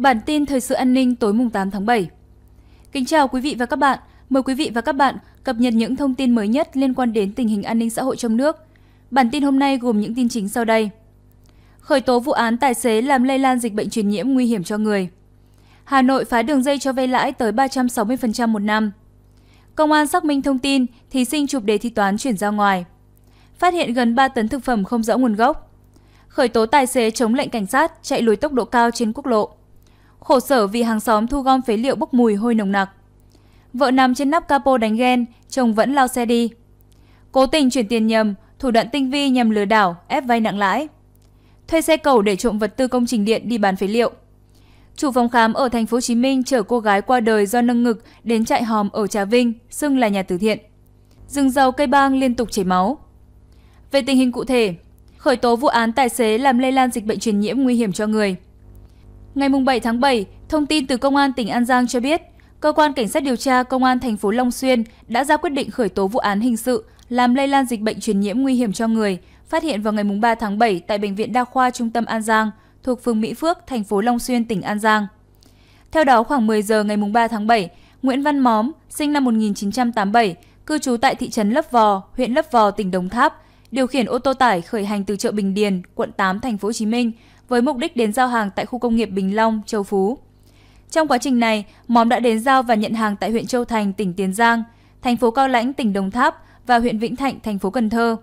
Bản tin thời sự an ninh tối mùng 8 tháng 7. Kính chào quý vị và các bạn. Mời quý vị và các bạn cập nhật những thông tin mới nhất liên quan đến tình hình an ninh xã hội trong nước. Bản tin hôm nay gồm những tin chính sau đây. Khởi tố vụ án tài xế làm lây lan dịch bệnh truyền nhiễm nguy hiểm cho người. Hà Nội phá đường dây cho vay lãi tới 360% một năm. Công an xác minh thông tin, thí sinh chụp đề thi toán chuyển ra ngoài. Phát hiện gần 3 tấn thực phẩm không rõ nguồn gốc. Khởi tố tài xế chống lệnh cảnh sát chạy lùi tốc độ cao trên quốc lộ khổ sở vì hàng xóm thu gom phế liệu bốc mùi hôi nồng nặc. Vợ nằm trên nắp capo đánh ghen, chồng vẫn lao xe đi. Cố tình chuyển tiền nhầm, thủ đoạn tinh vi nhằm lừa đảo, ép vay nặng lãi. Thuê xe cầu để trộm vật tư công trình điện đi bán phế liệu. Chủ phòng khám ở thành phố Hồ Chí Minh chở cô gái qua đời do nâng ngực đến trại hòm ở Trà Vinh, xưng là nhà từ thiện. Rừng dầu cây bang liên tục chảy máu. Về tình hình cụ thể, khởi tố vụ án tài xế làm lây lan dịch bệnh truyền nhiễm nguy hiểm cho người. Ngày 7 tháng 7, thông tin từ Công an tỉnh An Giang cho biết, Cơ quan Cảnh sát điều tra Công an thành phố Long Xuyên đã ra quyết định khởi tố vụ án hình sự làm lây lan dịch bệnh truyền nhiễm nguy hiểm cho người, phát hiện vào ngày 3 tháng 7 tại Bệnh viện Đa khoa Trung tâm An Giang thuộc phường Mỹ Phước, thành phố Long Xuyên, tỉnh An Giang. Theo đó, khoảng 10 giờ ngày 3 tháng 7, Nguyễn Văn Móm, sinh năm 1987, cư trú tại thị trấn Lấp Vò, huyện Lấp Vò, tỉnh Đồng Tháp, điều khiển ô tô tải khởi hành từ chợ Bình Điền, quận 8, thành phố Hồ Chí Minh với mục đích đến giao hàng tại khu công nghiệp Bình Long, Châu Phú. Trong quá trình này, Móm đã đến giao và nhận hàng tại huyện Châu Thành, tỉnh Tiền Giang, thành phố Cao Lãnh, tỉnh Đồng Tháp và huyện Vĩnh Thạnh, thành phố Cần Thơ.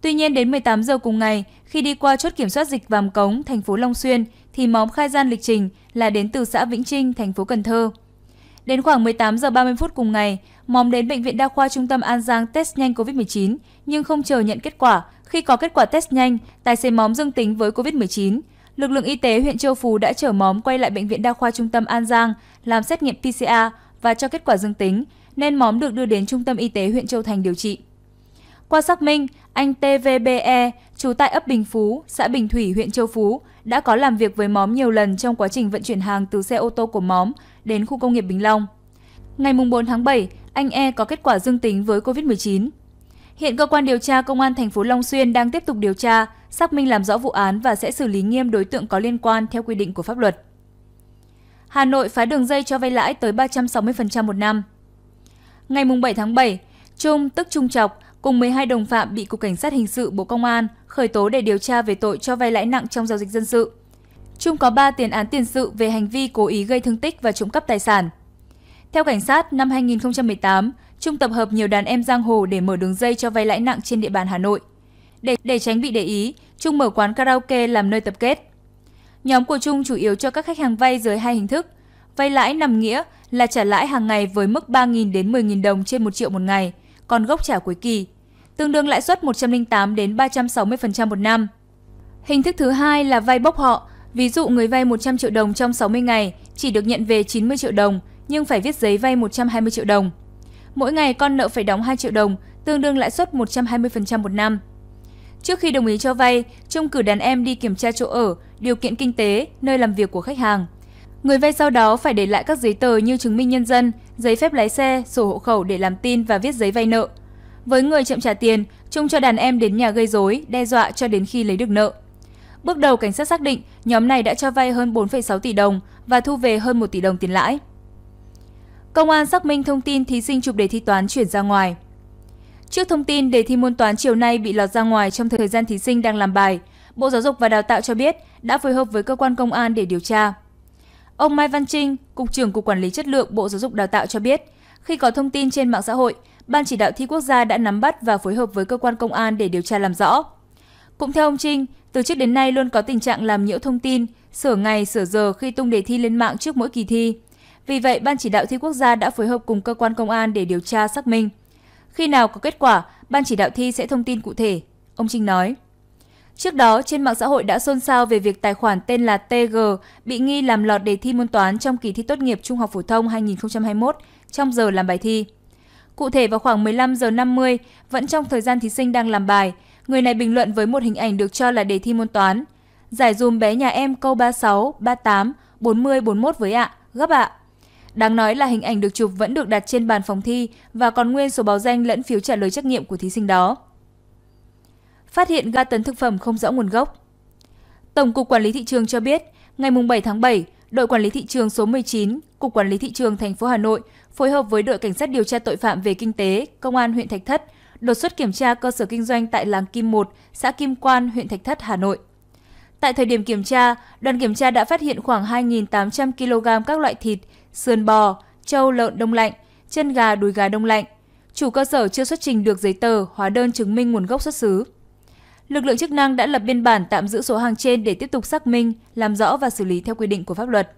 Tuy nhiên đến 18 giờ cùng ngày, khi đi qua chốt kiểm soát dịch Vàm Cống, thành phố Long Xuyên thì Móm khai gian lịch trình là đến từ xã Vĩnh Trinh, thành phố Cần Thơ. Đến khoảng 18 giờ 30 phút cùng ngày, Móm đến bệnh viện đa khoa trung tâm An Giang test nhanh COVID-19 nhưng không chờ nhận kết quả khi có kết quả test nhanh, tài xế móm dương tính với COVID-19. Lực lượng y tế huyện Châu Phú đã chở móm quay lại bệnh viện đa khoa trung tâm An Giang làm xét nghiệm PCR và cho kết quả dương tính, nên móm được đưa đến trung tâm y tế huyện Châu Thành điều trị. Qua xác minh, anh TVBE, trú tại ấp Bình Phú, xã Bình Thủy, huyện Châu Phú, đã có làm việc với móm nhiều lần trong quá trình vận chuyển hàng từ xe ô tô của móm đến khu công nghiệp Bình Long. Ngày 4 tháng 7, anh E có kết quả dương tính với COVID-19. Hiện cơ quan điều tra công an thành phố Long Xuyên đang tiếp tục điều tra, xác minh làm rõ vụ án và sẽ xử lý nghiêm đối tượng có liên quan theo quy định của pháp luật. Hà Nội phá đường dây cho vay lãi tới 360% một năm. Ngày 7 tháng 7, Trung tức Trung Trọc cùng 12 đồng phạm bị Cục Cảnh sát Hình sự Bộ Công an khởi tố để điều tra về tội cho vay lãi nặng trong giao dịch dân sự. Trung có 3 tiền án tiền sự về hành vi cố ý gây thương tích và trộm cắp tài sản. Theo cảnh sát, năm 2018, Trung tập hợp nhiều đàn em giang hồ để mở đường dây cho vay lãi nặng trên địa bàn Hà Nội. Để, để tránh bị để ý, Trung mở quán karaoke làm nơi tập kết. Nhóm của Trung chủ yếu cho các khách hàng vay dưới hai hình thức. Vay lãi nằm nghĩa là trả lãi hàng ngày với mức 3.000 đến 10.000 đồng trên 1 triệu một ngày, còn gốc trả cuối kỳ, tương đương lãi suất 108 đến 360% một năm. Hình thức thứ hai là vay bốc họ, ví dụ người vay 100 triệu đồng trong 60 ngày chỉ được nhận về 90 triệu đồng nhưng phải viết giấy vay 120 triệu đồng. Mỗi ngày con nợ phải đóng 2 triệu đồng, tương đương lãi suất 120% một năm. Trước khi đồng ý cho vay, Trung cử đàn em đi kiểm tra chỗ ở, điều kiện kinh tế, nơi làm việc của khách hàng. Người vay sau đó phải để lại các giấy tờ như chứng minh nhân dân, giấy phép lái xe, sổ hộ khẩu để làm tin và viết giấy vay nợ. Với người chậm trả tiền, Trung cho đàn em đến nhà gây rối, đe dọa cho đến khi lấy được nợ. Bước đầu, cảnh sát xác định nhóm này đã cho vay hơn 4,6 tỷ đồng và thu về hơn 1 tỷ đồng tiền lãi. Công an xác minh thông tin thí sinh chụp đề thi toán chuyển ra ngoài. Trước thông tin đề thi môn toán chiều nay bị lọt ra ngoài trong thời gian thí sinh đang làm bài, Bộ Giáo dục và Đào tạo cho biết đã phối hợp với cơ quan công an để điều tra. Ông Mai Văn Trinh, Cục trưởng Cục Quản lý Chất lượng Bộ Giáo dục Đào tạo cho biết, khi có thông tin trên mạng xã hội, Ban chỉ đạo thi quốc gia đã nắm bắt và phối hợp với cơ quan công an để điều tra làm rõ. Cũng theo ông Trinh, từ trước đến nay luôn có tình trạng làm nhiễu thông tin, sửa ngày, sửa giờ khi tung đề thi lên mạng trước mỗi kỳ thi. Vì vậy, Ban chỉ đạo thi quốc gia đã phối hợp cùng cơ quan công an để điều tra xác minh. Khi nào có kết quả, Ban chỉ đạo thi sẽ thông tin cụ thể, ông Trinh nói. Trước đó, trên mạng xã hội đã xôn xao về việc tài khoản tên là TG bị nghi làm lọt đề thi môn toán trong kỳ thi tốt nghiệp Trung học phổ thông 2021 trong giờ làm bài thi. Cụ thể vào khoảng 15 giờ 50, vẫn trong thời gian thí sinh đang làm bài, người này bình luận với một hình ảnh được cho là đề thi môn toán. Giải dùm bé nhà em câu 36, 38, 40, 41 với ạ, gấp ạ. Đáng nói là hình ảnh được chụp vẫn được đặt trên bàn phòng thi và còn nguyên số báo danh lẫn phiếu trả lời trắc nghiệm của thí sinh đó. Phát hiện ga tấn thực phẩm không rõ nguồn gốc. Tổng cục Quản lý thị trường cho biết, ngày 7 tháng 7, đội quản lý thị trường số 19, Cục Quản lý thị trường thành phố Hà Nội phối hợp với đội cảnh sát điều tra tội phạm về kinh tế, công an huyện Thạch Thất đột xuất kiểm tra cơ sở kinh doanh tại làng Kim 1, xã Kim Quan, huyện Thạch Thất, Hà Nội. Tại thời điểm kiểm tra, đoàn kiểm tra đã phát hiện khoảng 2.800 kg các loại thịt, sườn bò, trâu lợn đông lạnh, chân gà đùi gà đông lạnh. Chủ cơ sở chưa xuất trình được giấy tờ, hóa đơn chứng minh nguồn gốc xuất xứ. Lực lượng chức năng đã lập biên bản tạm giữ số hàng trên để tiếp tục xác minh, làm rõ và xử lý theo quy định của pháp luật.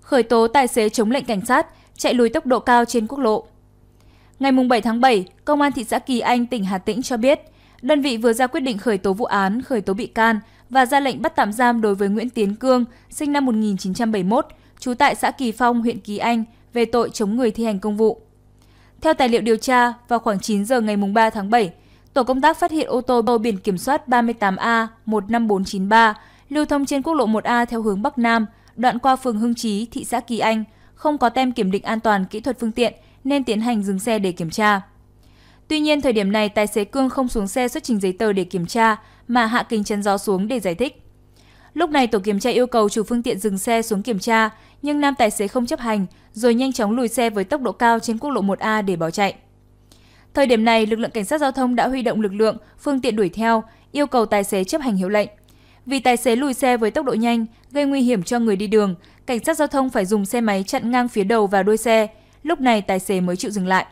Khởi tố tài xế chống lệnh cảnh sát, chạy lùi tốc độ cao trên quốc lộ. Ngày 7 tháng 7, Công an thị xã Kỳ Anh, tỉnh Hà Tĩnh cho biết, đơn vị vừa ra quyết định khởi tố vụ án, khởi tố bị can và ra lệnh bắt tạm giam đối với Nguyễn Tiến Cương, sinh năm 1971, trú tại xã Kỳ Phong, huyện Kỳ Anh về tội chống người thi hành công vụ. Theo tài liệu điều tra, vào khoảng 9 giờ ngày 3 tháng 7, tổ công tác phát hiện ô tô biển kiểm soát 38A15493 lưu thông trên quốc lộ 1A theo hướng Bắc Nam, đoạn qua phường Hưng Chí, thị xã Kỳ Anh, không có tem kiểm định an toàn kỹ thuật phương tiện nên tiến hành dừng xe để kiểm tra. Tuy nhiên, thời điểm này tài xế Cương không xuống xe xuất trình giấy tờ để kiểm tra mà hạ kính chắn gió xuống để giải thích. Lúc này tổ kiểm tra yêu cầu chủ phương tiện dừng xe xuống kiểm tra, nhưng nam tài xế không chấp hành, rồi nhanh chóng lùi xe với tốc độ cao trên quốc lộ 1A để bỏ chạy. Thời điểm này, lực lượng cảnh sát giao thông đã huy động lực lượng, phương tiện đuổi theo, yêu cầu tài xế chấp hành hiệu lệnh. Vì tài xế lùi xe với tốc độ nhanh, gây nguy hiểm cho người đi đường, cảnh sát giao thông phải dùng xe máy chặn ngang phía đầu và đuôi xe, lúc này tài xế mới chịu dừng lại.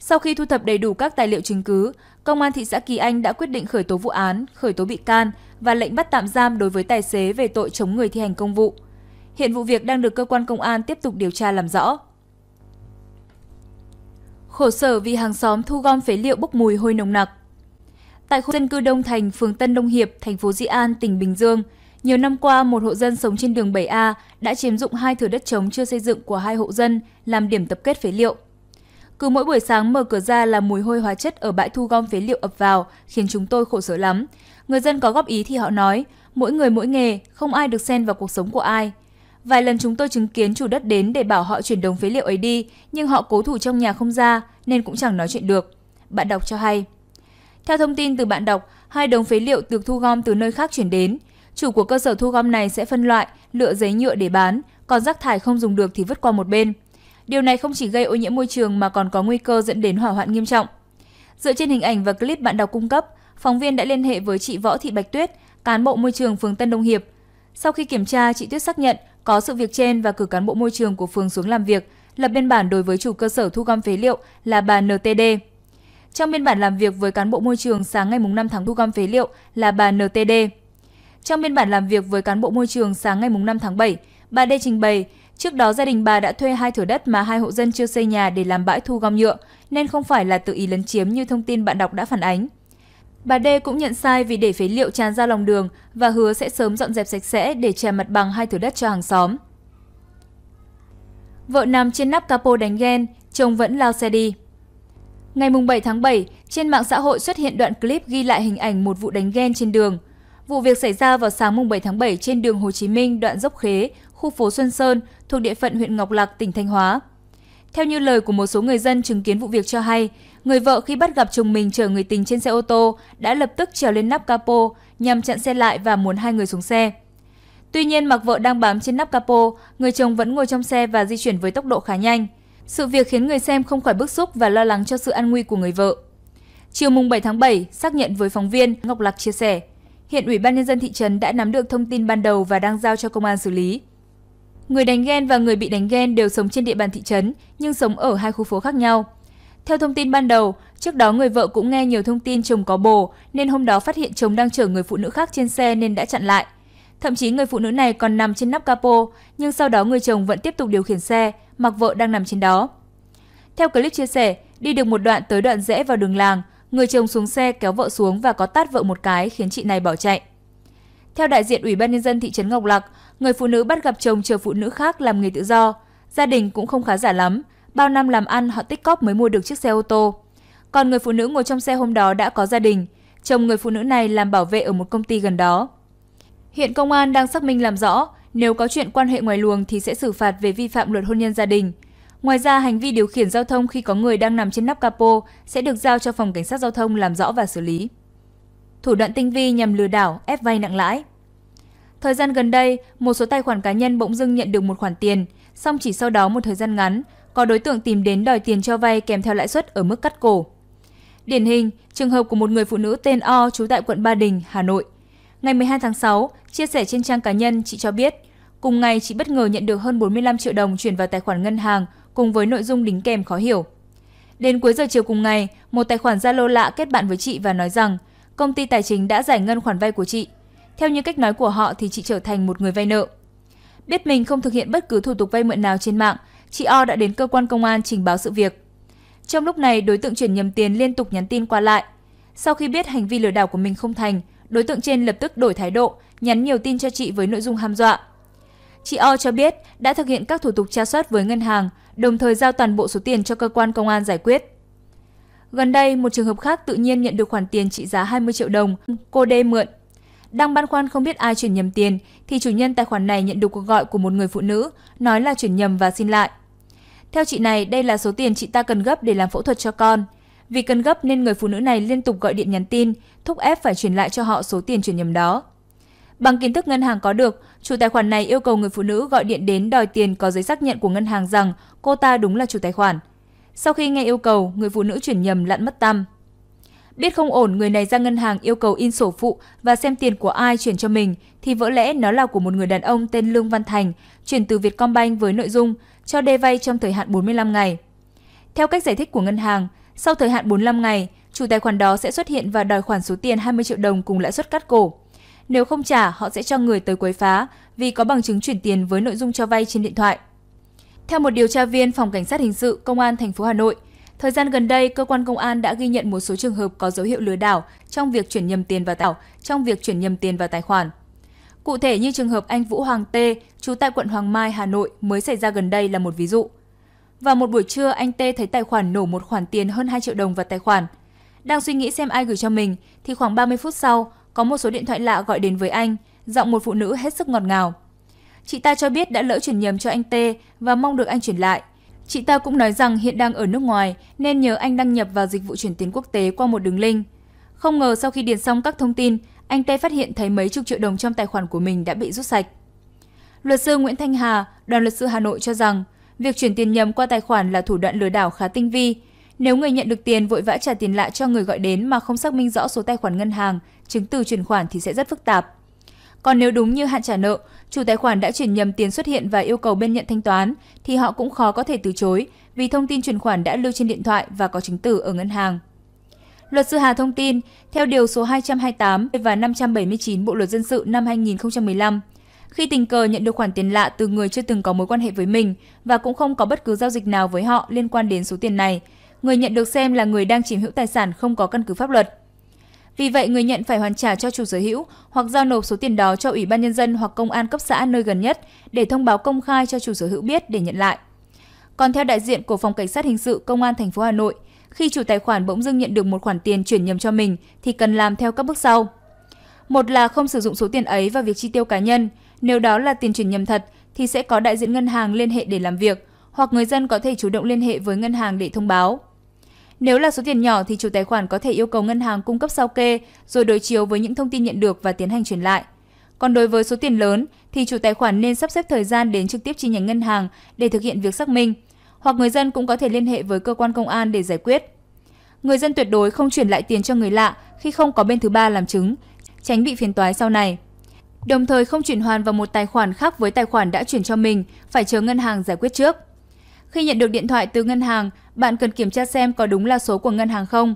Sau khi thu thập đầy đủ các tài liệu chứng cứ, Công an thị xã Kỳ Anh đã quyết định khởi tố vụ án, khởi tố bị can, và lệnh bắt tạm giam đối với tài xế về tội chống người thi hành công vụ. Hiện vụ việc đang được cơ quan công an tiếp tục điều tra làm rõ. Khổ sở vì hàng xóm thu gom phế liệu bốc mùi hôi nồng nặc. Tại khu dân cư Đông Thành, phường Tân Đông Hiệp, thành phố Di An, tỉnh Bình Dương, nhiều năm qua một hộ dân sống trên đường 7A đã chiếm dụng hai thửa đất trống chưa xây dựng của hai hộ dân làm điểm tập kết phế liệu. Cứ mỗi buổi sáng mở cửa ra là mùi hôi hóa chất ở bãi thu gom phế liệu ập vào, khiến chúng tôi khổ sở lắm. Người dân có góp ý thì họ nói, mỗi người mỗi nghề, không ai được xen vào cuộc sống của ai. Vài lần chúng tôi chứng kiến chủ đất đến để bảo họ chuyển đống phế liệu ấy đi, nhưng họ cố thủ trong nhà không ra nên cũng chẳng nói chuyện được. Bạn đọc cho hay. Theo thông tin từ bạn đọc, hai đống phế liệu được thu gom từ nơi khác chuyển đến. Chủ của cơ sở thu gom này sẽ phân loại, lựa giấy nhựa để bán, còn rác thải không dùng được thì vứt qua một bên. Điều này không chỉ gây ô nhiễm môi trường mà còn có nguy cơ dẫn đến hỏa hoạn nghiêm trọng. Dựa trên hình ảnh và clip bạn đọc cung cấp, phóng viên đã liên hệ với chị Võ Thị Bạch Tuyết, cán bộ môi trường phường Tân Đông Hiệp. Sau khi kiểm tra, chị Tuyết xác nhận có sự việc trên và cử cán bộ môi trường của phường xuống làm việc, lập biên bản đối với chủ cơ sở thu gom phế liệu là bà NTD. Trong biên bản làm việc với cán bộ môi trường sáng ngày 5 tháng thu gom phế liệu là bà NTD. Trong biên bản làm việc với cán bộ môi trường sáng ngày 5 tháng 7, bà D trình bày Trước đó gia đình bà đã thuê hai thửa đất mà hai hộ dân chưa xây nhà để làm bãi thu gom nhựa, nên không phải là tự ý lấn chiếm như thông tin bạn đọc đã phản ánh. Bà D cũng nhận sai vì để phế liệu tràn ra lòng đường và hứa sẽ sớm dọn dẹp sạch sẽ để che mặt bằng hai thửa đất cho hàng xóm. Vợ nằm trên nắp capo đánh ghen, chồng vẫn lao xe đi. Ngày 7 tháng 7, trên mạng xã hội xuất hiện đoạn clip ghi lại hình ảnh một vụ đánh ghen trên đường. Vụ việc xảy ra vào sáng 7 tháng 7 trên đường Hồ Chí Minh, đoạn dốc Khế, khu phố Xuân Sơn thuộc địa phận huyện Ngọc Lặc, tỉnh Thanh Hóa. Theo như lời của một số người dân chứng kiến vụ việc cho hay, người vợ khi bắt gặp chồng mình chở người tình trên xe ô tô đã lập tức trèo lên nắp capo nhằm chặn xe lại và muốn hai người xuống xe. Tuy nhiên, mặc vợ đang bám trên nắp capo, người chồng vẫn ngồi trong xe và di chuyển với tốc độ khá nhanh. Sự việc khiến người xem không khỏi bức xúc và lo lắng cho sự an nguy của người vợ. Chiều mùng 7 tháng 7, xác nhận với phóng viên, Ngọc Lặc chia sẻ, hiện Ủy ban nhân dân thị trấn đã nắm được thông tin ban đầu và đang giao cho công an xử lý. Người đánh ghen và người bị đánh ghen đều sống trên địa bàn thị trấn nhưng sống ở hai khu phố khác nhau. Theo thông tin ban đầu, trước đó người vợ cũng nghe nhiều thông tin chồng có bồ nên hôm đó phát hiện chồng đang chở người phụ nữ khác trên xe nên đã chặn lại. Thậm chí người phụ nữ này còn nằm trên nắp capo, nhưng sau đó người chồng vẫn tiếp tục điều khiển xe, mặc vợ đang nằm trên đó. Theo clip chia sẻ, đi được một đoạn tới đoạn rẽ vào đường làng, người chồng xuống xe kéo vợ xuống và có tát vợ một cái khiến chị này bỏ chạy. Theo đại diện Ủy ban nhân dân thị trấn Ngọc Lặc, người phụ nữ bắt gặp chồng chờ phụ nữ khác làm nghề tự do. Gia đình cũng không khá giả lắm, bao năm làm ăn họ tích cóp mới mua được chiếc xe ô tô. Còn người phụ nữ ngồi trong xe hôm đó đã có gia đình, chồng người phụ nữ này làm bảo vệ ở một công ty gần đó. Hiện công an đang xác minh làm rõ, nếu có chuyện quan hệ ngoài luồng thì sẽ xử phạt về vi phạm luật hôn nhân gia đình. Ngoài ra, hành vi điều khiển giao thông khi có người đang nằm trên nắp capo sẽ được giao cho phòng cảnh sát giao thông làm rõ và xử lý thủ đoạn tinh vi nhằm lừa đảo, ép vay nặng lãi. Thời gian gần đây, một số tài khoản cá nhân bỗng dưng nhận được một khoản tiền, song chỉ sau đó một thời gian ngắn, có đối tượng tìm đến đòi tiền cho vay kèm theo lãi suất ở mức cắt cổ. Điển hình, trường hợp của một người phụ nữ tên O trú tại quận Ba Đình, Hà Nội. Ngày 12 tháng 6, chia sẻ trên trang cá nhân, chị cho biết, cùng ngày chị bất ngờ nhận được hơn 45 triệu đồng chuyển vào tài khoản ngân hàng cùng với nội dung đính kèm khó hiểu. Đến cuối giờ chiều cùng ngày, một tài khoản Zalo lạ kết bạn với chị và nói rằng công ty tài chính đã giải ngân khoản vay của chị. Theo như cách nói của họ thì chị trở thành một người vay nợ. Biết mình không thực hiện bất cứ thủ tục vay mượn nào trên mạng, chị O đã đến cơ quan công an trình báo sự việc. Trong lúc này, đối tượng chuyển nhầm tiền liên tục nhắn tin qua lại. Sau khi biết hành vi lừa đảo của mình không thành, đối tượng trên lập tức đổi thái độ, nhắn nhiều tin cho chị với nội dung ham dọa. Chị O cho biết đã thực hiện các thủ tục tra soát với ngân hàng, đồng thời giao toàn bộ số tiền cho cơ quan công an giải quyết. Gần đây, một trường hợp khác tự nhiên nhận được khoản tiền trị giá 20 triệu đồng, cô D mượn. Đang băn khoăn không biết ai chuyển nhầm tiền, thì chủ nhân tài khoản này nhận được cuộc gọi của một người phụ nữ, nói là chuyển nhầm và xin lại. Theo chị này, đây là số tiền chị ta cần gấp để làm phẫu thuật cho con. Vì cần gấp nên người phụ nữ này liên tục gọi điện nhắn tin, thúc ép phải chuyển lại cho họ số tiền chuyển nhầm đó. Bằng kiến thức ngân hàng có được, chủ tài khoản này yêu cầu người phụ nữ gọi điện đến đòi tiền có giấy xác nhận của ngân hàng rằng cô ta đúng là chủ tài khoản. Sau khi nghe yêu cầu, người phụ nữ chuyển nhầm lặn mất tăm. Biết không ổn, người này ra ngân hàng yêu cầu in sổ phụ và xem tiền của ai chuyển cho mình, thì vỡ lẽ nó là của một người đàn ông tên Lương Văn Thành, chuyển từ Vietcombank với nội dung cho đê vay trong thời hạn 45 ngày. Theo cách giải thích của ngân hàng, sau thời hạn 45 ngày, chủ tài khoản đó sẽ xuất hiện và đòi khoản số tiền 20 triệu đồng cùng lãi suất cắt cổ. Nếu không trả, họ sẽ cho người tới quấy phá vì có bằng chứng chuyển tiền với nội dung cho vay trên điện thoại. Theo một điều tra viên Phòng Cảnh sát Hình sự Công an thành phố Hà Nội, thời gian gần đây, cơ quan công an đã ghi nhận một số trường hợp có dấu hiệu lừa đảo trong việc chuyển nhầm tiền vào tảo, trong việc chuyển nhầm tiền vào tài khoản. Cụ thể như trường hợp anh Vũ Hoàng Tê, trú tại quận Hoàng Mai, Hà Nội mới xảy ra gần đây là một ví dụ. Vào một buổi trưa, anh Tê thấy tài khoản nổ một khoản tiền hơn 2 triệu đồng vào tài khoản. Đang suy nghĩ xem ai gửi cho mình, thì khoảng 30 phút sau, có một số điện thoại lạ gọi đến với anh, giọng một phụ nữ hết sức ngọt ngào. Chị ta cho biết đã lỡ chuyển nhầm cho anh T và mong được anh chuyển lại. Chị ta cũng nói rằng hiện đang ở nước ngoài nên nhờ anh đăng nhập vào dịch vụ chuyển tiền quốc tế qua một đường link. Không ngờ sau khi điền xong các thông tin, anh T phát hiện thấy mấy chục triệu đồng trong tài khoản của mình đã bị rút sạch. Luật sư Nguyễn Thanh Hà, đoàn luật sư Hà Nội cho rằng, việc chuyển tiền nhầm qua tài khoản là thủ đoạn lừa đảo khá tinh vi. Nếu người nhận được tiền vội vã trả tiền lại cho người gọi đến mà không xác minh rõ số tài khoản ngân hàng, chứng từ chuyển khoản thì sẽ rất phức tạp. Còn nếu đúng như hạn trả nợ, chủ tài khoản đã chuyển nhầm tiền xuất hiện và yêu cầu bên nhận thanh toán, thì họ cũng khó có thể từ chối vì thông tin chuyển khoản đã lưu trên điện thoại và có chứng từ ở ngân hàng. Luật sư Hà thông tin, theo điều số 228 và 579 Bộ luật dân sự năm 2015, khi tình cờ nhận được khoản tiền lạ từ người chưa từng có mối quan hệ với mình và cũng không có bất cứ giao dịch nào với họ liên quan đến số tiền này, người nhận được xem là người đang chiếm hữu tài sản không có căn cứ pháp luật. Vì vậy, người nhận phải hoàn trả cho chủ sở hữu hoặc giao nộp số tiền đó cho Ủy ban Nhân dân hoặc Công an cấp xã nơi gần nhất để thông báo công khai cho chủ sở hữu biết để nhận lại. Còn theo đại diện của Phòng Cảnh sát Hình sự Công an thành phố Hà Nội, khi chủ tài khoản bỗng dưng nhận được một khoản tiền chuyển nhầm cho mình thì cần làm theo các bước sau. Một là không sử dụng số tiền ấy vào việc chi tiêu cá nhân, nếu đó là tiền chuyển nhầm thật thì sẽ có đại diện ngân hàng liên hệ để làm việc, hoặc người dân có thể chủ động liên hệ với ngân hàng để thông báo. Nếu là số tiền nhỏ thì chủ tài khoản có thể yêu cầu ngân hàng cung cấp sao kê rồi đối chiếu với những thông tin nhận được và tiến hành chuyển lại. Còn đối với số tiền lớn thì chủ tài khoản nên sắp xếp thời gian đến trực tiếp chi nhánh ngân hàng để thực hiện việc xác minh, hoặc người dân cũng có thể liên hệ với cơ quan công an để giải quyết. Người dân tuyệt đối không chuyển lại tiền cho người lạ khi không có bên thứ ba làm chứng, tránh bị phiền toái sau này. Đồng thời không chuyển hoàn vào một tài khoản khác với tài khoản đã chuyển cho mình, phải chờ ngân hàng giải quyết trước. Khi nhận được điện thoại từ ngân hàng, bạn cần kiểm tra xem có đúng là số của ngân hàng không.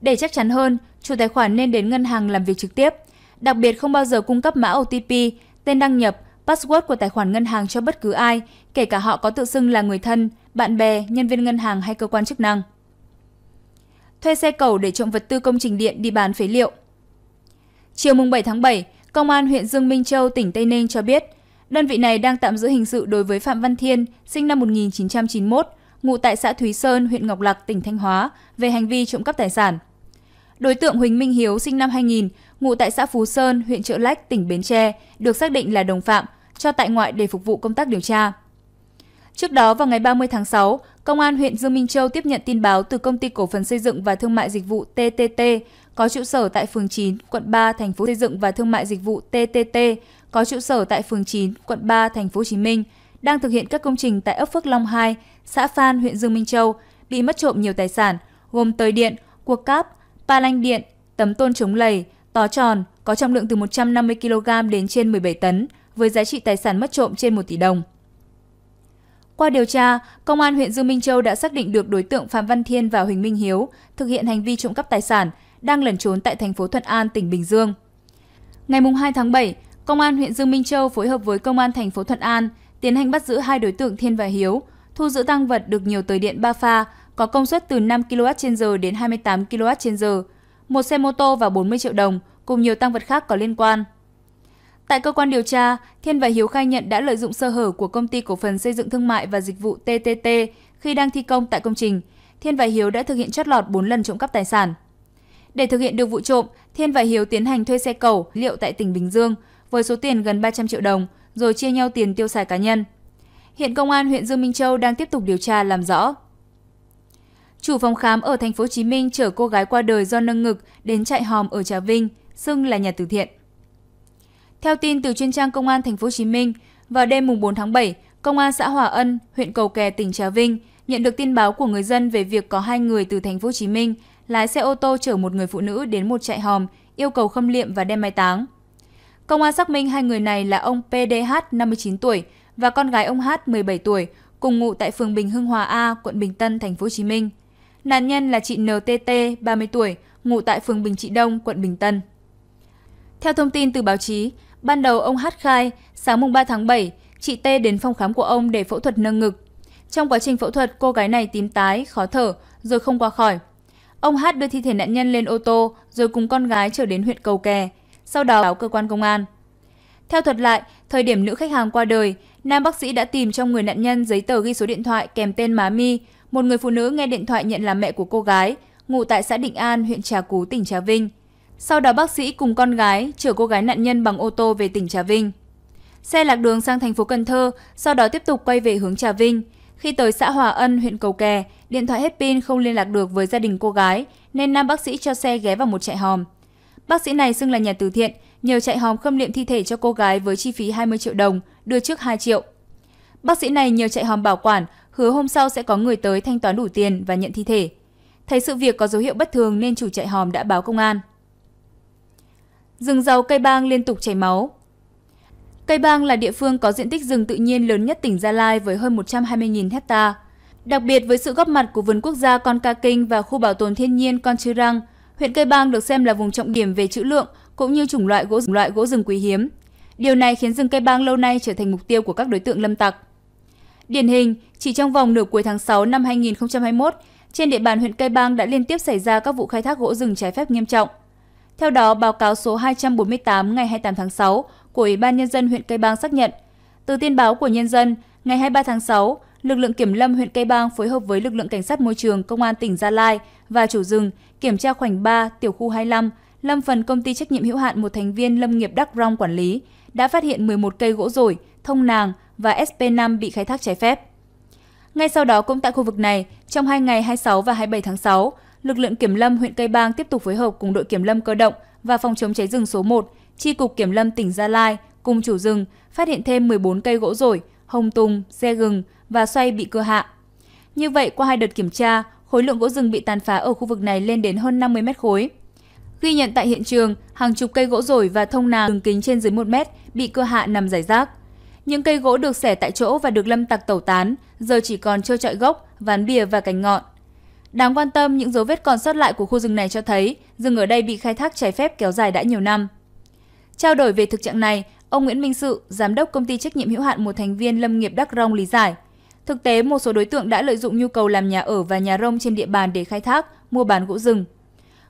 Để chắc chắn hơn, chủ tài khoản nên đến ngân hàng làm việc trực tiếp. Đặc biệt không bao giờ cung cấp mã OTP, tên đăng nhập, password của tài khoản ngân hàng cho bất cứ ai, kể cả họ có tự xưng là người thân, bạn bè, nhân viên ngân hàng hay cơ quan chức năng. Thuê xe cầu để trộm vật tư công trình điện đi bán phế liệu. Chiều mùng 7 tháng 7, Công an huyện Dương Minh Châu, tỉnh Tây Ninh cho biết, Đơn vị này đang tạm giữ hình sự đối với Phạm Văn Thiên, sinh năm 1991, ngụ tại xã Thúy Sơn, huyện Ngọc Lặc, tỉnh Thanh Hóa, về hành vi trộm cắp tài sản. Đối tượng Huỳnh Minh Hiếu, sinh năm 2000, ngụ tại xã Phú Sơn, huyện Trợ Lách, tỉnh Bến Tre, được xác định là đồng phạm, cho tại ngoại để phục vụ công tác điều tra. Trước đó vào ngày 30 tháng 6, Công an huyện Dương Minh Châu tiếp nhận tin báo từ công ty cổ phần xây dựng và thương mại dịch vụ TTT có trụ sở tại phường 9, quận 3, thành phố xây dựng và thương mại dịch vụ TTT có trụ sở tại phường 9, quận 3, thành phố Hồ Chí Minh, đang thực hiện các công trình tại ấp Phước Long 2, xã Phan, huyện Dương Minh Châu, bị mất trộm nhiều tài sản, gồm tơi điện, cuộc cáp, pa lanh điện, tấm tôn chống lầy, tó tròn, có trọng lượng từ 150 kg đến trên 17 tấn, với giá trị tài sản mất trộm trên 1 tỷ đồng. Qua điều tra, Công an huyện Dương Minh Châu đã xác định được đối tượng Phạm Văn Thiên và Huỳnh Minh Hiếu thực hiện hành vi trộm cắp tài sản, đang lẩn trốn tại thành phố Thuận An, tỉnh Bình Dương. Ngày 2 tháng 7, Công an huyện Dương Minh Châu phối hợp với công an thành phố Thuận An tiến hành bắt giữ hai đối tượng Thiên và Hiếu, thu giữ tăng vật được nhiều tời điện ba pha có công suất từ 5 kWh đến 28 kWh, một xe mô tô và 40 triệu đồng cùng nhiều tăng vật khác có liên quan. Tại cơ quan điều tra, Thiên và Hiếu khai nhận đã lợi dụng sơ hở của công ty cổ phần xây dựng thương mại và dịch vụ TTT khi đang thi công tại công trình. Thiên và Hiếu đã thực hiện chót lọt 4 lần trộm cắp tài sản. Để thực hiện được vụ trộm, Thiên và Hiếu tiến hành thuê xe cầu liệu tại tỉnh Bình Dương – với số tiền gần 300 triệu đồng rồi chia nhau tiền tiêu xài cá nhân. Hiện công an huyện Dương Minh Châu đang tiếp tục điều tra làm rõ. Chủ phòng khám ở thành phố Hồ Chí Minh chở cô gái qua đời do nâng ngực đến trại hòm ở Trà Vinh, xưng là nhà từ thiện. Theo tin từ chuyên trang công an thành phố Hồ Chí Minh, vào đêm mùng 4 tháng 7, công an xã Hòa Ân, huyện Cầu Kè, tỉnh Trà Vinh nhận được tin báo của người dân về việc có hai người từ thành phố Hồ Chí Minh lái xe ô tô chở một người phụ nữ đến một trại hòm, yêu cầu khâm liệm và đem mai táng. Công an xác minh hai người này là ông PDH 59 tuổi và con gái ông H 17 tuổi, cùng ngụ tại phường Bình Hưng Hòa A, quận Bình Tân, thành phố Hồ Chí Minh. Nạn nhân là chị NTT 30 tuổi, ngụ tại phường Bình Trị Đông, quận Bình Tân. Theo thông tin từ báo chí, ban đầu ông H khai, sáng mùng 3 tháng 7, chị T đến phòng khám của ông để phẫu thuật nâng ngực. Trong quá trình phẫu thuật, cô gái này tím tái, khó thở, rồi không qua khỏi. Ông H đưa thi thể nạn nhân lên ô tô, rồi cùng con gái trở đến huyện Cầu Kè, sau đó báo cơ quan công an. Theo thuật lại, thời điểm nữ khách hàng qua đời, nam bác sĩ đã tìm trong người nạn nhân giấy tờ ghi số điện thoại kèm tên má mi, một người phụ nữ nghe điện thoại nhận là mẹ của cô gái, ngụ tại xã Định An, huyện Trà Cú, tỉnh Trà Vinh. Sau đó bác sĩ cùng con gái chở cô gái nạn nhân bằng ô tô về tỉnh Trà Vinh. Xe lạc đường sang thành phố Cần Thơ, sau đó tiếp tục quay về hướng Trà Vinh. Khi tới xã Hòa Ân, huyện Cầu Kè, điện thoại hết pin không liên lạc được với gia đình cô gái, nên nam bác sĩ cho xe ghé vào một trại hòm. Bác sĩ này xưng là nhà từ thiện, nhờ chạy hòm khâm liệm thi thể cho cô gái với chi phí 20 triệu đồng, đưa trước 2 triệu. Bác sĩ này nhờ chạy hòm bảo quản, hứa hôm sau sẽ có người tới thanh toán đủ tiền và nhận thi thể. Thấy sự việc có dấu hiệu bất thường nên chủ chạy hòm đã báo công an. Rừng dầu cây bang liên tục chảy máu. Cây bang là địa phương có diện tích rừng tự nhiên lớn nhất tỉnh Gia Lai với hơn 120.000 hecta. Đặc biệt với sự góp mặt của vườn quốc gia Con Ca Kinh và khu bảo tồn thiên nhiên Con Chư Răng – Huyện Cây Bang được xem là vùng trọng điểm về trữ lượng cũng như chủng loại gỗ loại gỗ rừng quý hiếm. Điều này khiến rừng Cây Bang lâu nay trở thành mục tiêu của các đối tượng lâm tặc. Điển hình, chỉ trong vòng nửa cuối tháng 6 năm 2021, trên địa bàn huyện Cây Bang đã liên tiếp xảy ra các vụ khai thác gỗ rừng trái phép nghiêm trọng. Theo đó, báo cáo số 248 ngày 28 tháng 6 của Ủy ban Nhân dân huyện Cây Bang xác nhận, từ tin báo của nhân dân, ngày 23 tháng 6, lực lượng kiểm lâm huyện Cây Bang phối hợp với lực lượng cảnh sát môi trường công an tỉnh Gia Lai và chủ rừng kiểm tra khoảnh 3 tiểu khu 25, lâm phần công ty trách nhiệm hữu hạn một thành viên lâm nghiệp đắc Rong quản lý, đã phát hiện 11 cây gỗ rổi, thông nàng và SP5 bị khai thác trái phép. Ngay sau đó cũng tại khu vực này, trong hai ngày 26 và 27 tháng 6, lực lượng kiểm lâm huyện Cây Bang tiếp tục phối hợp cùng đội kiểm lâm cơ động và phòng chống cháy rừng số 1, chi cục kiểm lâm tỉnh Gia Lai cùng chủ rừng phát hiện thêm 14 cây gỗ rổi, hồng tùng, xe gừng, và xoay bị cưa hạ. Như vậy, qua hai đợt kiểm tra, khối lượng gỗ rừng bị tàn phá ở khu vực này lên đến hơn 50 mét khối. Ghi nhận tại hiện trường, hàng chục cây gỗ rổi và thông nào đường kính trên dưới 1 mét bị cưa hạ nằm rải rác. Những cây gỗ được xẻ tại chỗ và được lâm tặc tẩu tán, giờ chỉ còn trơ trọi gốc, ván bìa và cành ngọn. Đáng quan tâm, những dấu vết còn sót lại của khu rừng này cho thấy rừng ở đây bị khai thác trái phép kéo dài đã nhiều năm. Trao đổi về thực trạng này, ông Nguyễn Minh Sự, giám đốc công ty trách nhiệm hữu hạn một thành viên lâm nghiệp Đắk Rông lý giải. Thực tế, một số đối tượng đã lợi dụng nhu cầu làm nhà ở và nhà rông trên địa bàn để khai thác, mua bán gỗ rừng.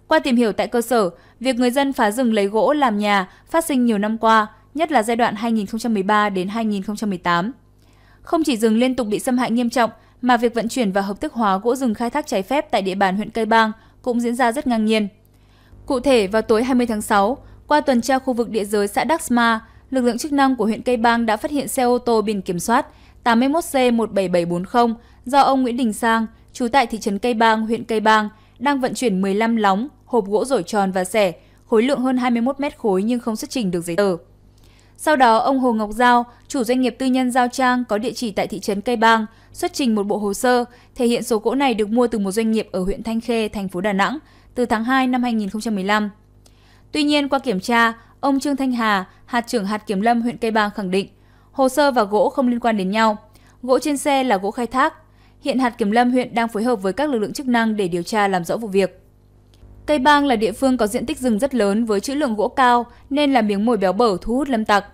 Qua tìm hiểu tại cơ sở, việc người dân phá rừng lấy gỗ làm nhà phát sinh nhiều năm qua, nhất là giai đoạn 2013 đến 2018. Không chỉ rừng liên tục bị xâm hại nghiêm trọng, mà việc vận chuyển và hợp thức hóa gỗ rừng khai thác trái phép tại địa bàn huyện Cây Bang cũng diễn ra rất ngang nhiên. Cụ thể, vào tối 20 tháng 6, qua tuần tra khu vực địa giới xã Daxma, lực lượng chức năng của huyện Cây Bang đã phát hiện xe ô tô biển kiểm soát 81C17740 do ông Nguyễn Đình Sang, trú tại thị trấn Cây Bang, huyện Cây Bang, đang vận chuyển 15 lóng, hộp gỗ rổi tròn và sẻ, khối lượng hơn 21 mét khối nhưng không xuất trình được giấy tờ. Sau đó, ông Hồ Ngọc Giao, chủ doanh nghiệp tư nhân Giao Trang có địa chỉ tại thị trấn Cây Bang, xuất trình một bộ hồ sơ thể hiện số gỗ này được mua từ một doanh nghiệp ở huyện Thanh Khê, thành phố Đà Nẵng từ tháng 2 năm 2015. Tuy nhiên, qua kiểm tra, ông Trương Thanh Hà, hạt trưởng hạt kiểm lâm huyện Cây Bang khẳng định Hồ sơ và gỗ không liên quan đến nhau. Gỗ trên xe là gỗ khai thác. Hiện hạt kiểm lâm huyện đang phối hợp với các lực lượng chức năng để điều tra làm rõ vụ việc. Cây Bang là địa phương có diện tích rừng rất lớn với trữ lượng gỗ cao nên là miếng mồi béo bở thu hút lâm tặc.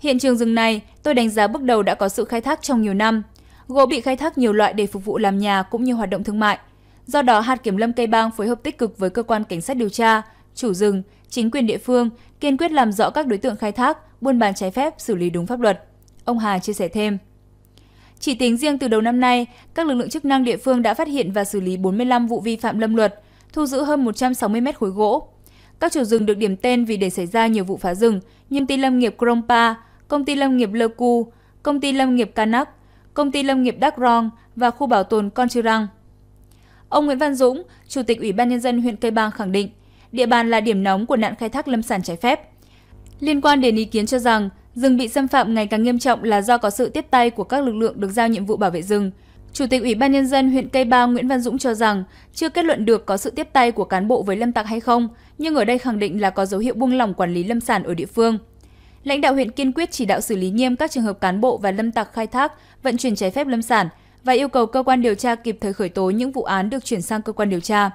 Hiện trường rừng này, tôi đánh giá bước đầu đã có sự khai thác trong nhiều năm. Gỗ bị khai thác nhiều loại để phục vụ làm nhà cũng như hoạt động thương mại. Do đó, hạt kiểm lâm cây Bang phối hợp tích cực với cơ quan cảnh sát điều tra, chủ rừng, chính quyền địa phương kiên quyết làm rõ các đối tượng khai thác, buôn bán trái phép, xử lý đúng pháp luật. Ông Hà chia sẻ thêm. Chỉ tính riêng từ đầu năm nay, các lực lượng chức năng địa phương đã phát hiện và xử lý 45 vụ vi phạm lâm luật, thu giữ hơn 160 mét khối gỗ. Các chủ rừng được điểm tên vì để xảy ra nhiều vụ phá rừng như ty lâm nghiệp Krompa, công ty lâm nghiệp Lơ Cu, công ty lâm nghiệp Kanak, công ty lâm nghiệp Đắk Rong và khu bảo tồn Con Chư Răng. Ông Nguyễn Văn Dũng, Chủ tịch Ủy ban Nhân dân huyện Cây Bang khẳng định, địa bàn là điểm nóng của nạn khai thác lâm sản trái phép. Liên quan đến ý kiến cho rằng, Rừng bị xâm phạm ngày càng nghiêm trọng là do có sự tiếp tay của các lực lượng được giao nhiệm vụ bảo vệ rừng. Chủ tịch Ủy ban Nhân dân huyện Cây Ba Nguyễn Văn Dũng cho rằng chưa kết luận được có sự tiếp tay của cán bộ với lâm tặc hay không, nhưng ở đây khẳng định là có dấu hiệu buông lỏng quản lý lâm sản ở địa phương. Lãnh đạo huyện kiên quyết chỉ đạo xử lý nghiêm các trường hợp cán bộ và lâm tặc khai thác, vận chuyển trái phép lâm sản và yêu cầu cơ quan điều tra kịp thời khởi tố những vụ án được chuyển sang cơ quan điều tra.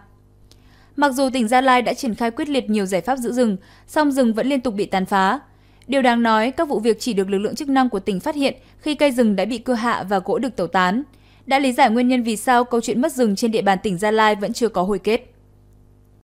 Mặc dù tỉnh Gia Lai đã triển khai quyết liệt nhiều giải pháp giữ rừng, song rừng vẫn liên tục bị tàn phá. Điều đáng nói, các vụ việc chỉ được lực lượng chức năng của tỉnh phát hiện khi cây rừng đã bị cưa hạ và gỗ được tẩu tán. Đã lý giải nguyên nhân vì sao câu chuyện mất rừng trên địa bàn tỉnh Gia Lai vẫn chưa có hồi kết.